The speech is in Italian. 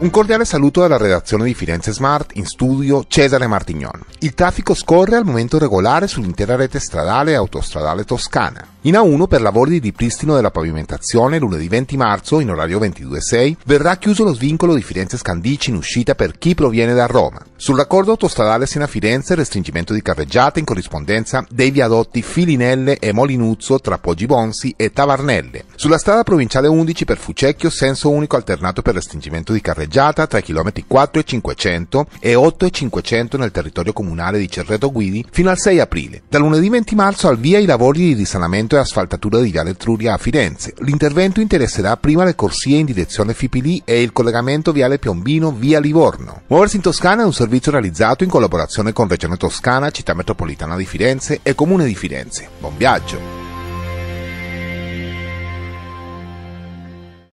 Un cordiale saluto dalla redazione di Firenze Smart, in studio Cesare Martignon. Il traffico scorre al momento regolare sull'intera rete stradale e autostradale toscana. In A1 per lavori di ripristino della pavimentazione lunedì 20 marzo in orario 22.6 verrà chiuso lo svincolo di Firenze Scandici in uscita per chi proviene da Roma. Sull'accordo autostradale sino a Firenze, restringimento di carreggiate in corrispondenza dei viadotti Filinelle e Molinuzzo tra Poggi Bonsi e Tavarnelle. Sulla strada provinciale 11 per Fucecchio, senso unico alternato per restringimento di carreggiata tra km 4 e 500 e 8 e 500 nel territorio comunale di Cerreto Guidi fino al 6 aprile. Da lunedì 20 marzo al via i lavori di risanamento e asfaltatura di Viale Truria a Firenze. L'intervento interesserà prima le corsie in direzione Fipili e il collegamento Viale Piombino via Livorno. Muoversi in Toscana è un servizio servizio realizzato in collaborazione con Regione Toscana, Città Metropolitana di Firenze e Comune di Firenze. Buon viaggio!